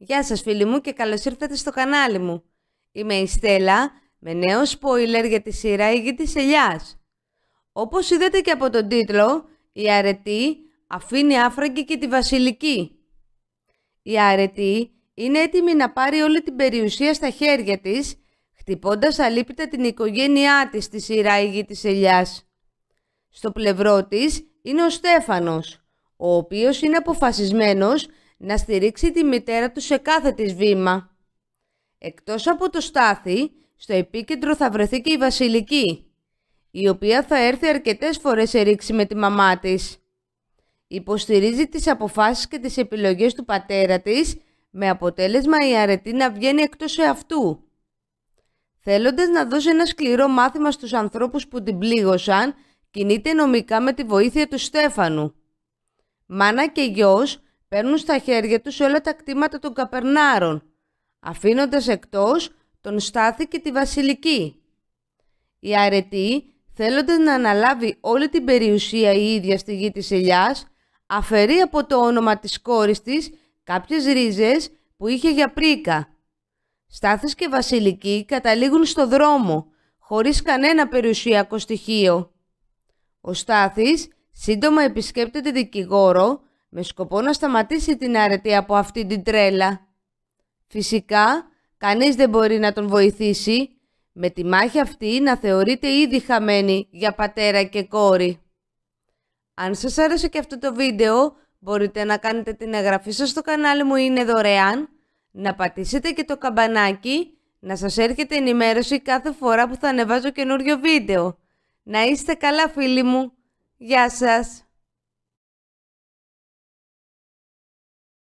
Γεια σας φίλοι μου και καλώς ήρθατε στο κανάλι μου. Είμαι η Στέλλα με νέο spoiler για τη σειρά «Η γη της ελιάς». Όπως είδατε και από τον τίτλο, η αρετή αφήνει άφραγκη και τη βασιλική. Η αρετή είναι έτοιμη να πάρει όλη την περιουσία στα χέρια της, χτυπώντας αλίπητα την οικογένειά της στη σειρά «Η της ελιάς». Στο πλευρό της είναι ο Στέφανος, ο οποίος είναι αποφασισμένος να στηρίξει τη μητέρα του σε κάθε της βήμα. Εκτός από το στάθι, στο επίκεντρο θα βρεθεί και η Βασιλική, η οποία θα έρθει αρκετές φορές σε ρήξη με τη μαμά της. Υποστηρίζει τις αποφάσεις και τις επιλογές του πατέρα της, με αποτέλεσμα η αρετή να βγαίνει εκτός αυτού. Θέλοντας να δώσει ένα σκληρό μάθημα στους ανθρώπους που την πλήγωσαν, κινείται νομικά με τη βοήθεια του Στέφανου. Μάνα και γιος παίρνουν στα χέρια τους όλα τα κτήματα των καπερνάρων, αφήνοντας εκτός τον Στάθη και τη Βασιλική. Η αρετή, θέλοντας να αναλάβει όλη την περιουσία η ίδια στη γη της Ελιάς, αφαιρεί από το όνομα της κόρης της κάποιες ρίζες που είχε για πρίκα. Στάθης και Βασιλική καταλήγουν στο δρόμο, χωρίς κανένα περιουσιακό στοιχείο. Ο Στάθης σύντομα επισκέπτεται δικηγόρο με σκοπό να σταματήσει την αρετή από αυτή την τρέλα. Φυσικά, κανείς δεν μπορεί να τον βοηθήσει, με τη μάχη αυτή να θεωρείται ήδη χαμένη για πατέρα και κόρη. Αν σας άρεσε και αυτό το βίντεο, μπορείτε να κάνετε την εγγραφή σας στο κανάλι μου είναι δωρεάν, να πατήσετε και το καμπανάκι, να σας έρχεται ενημέρωση κάθε φορά που θα ανεβάζω καινούριο βίντεο. Να είστε καλά φίλοι μου. Γεια σας!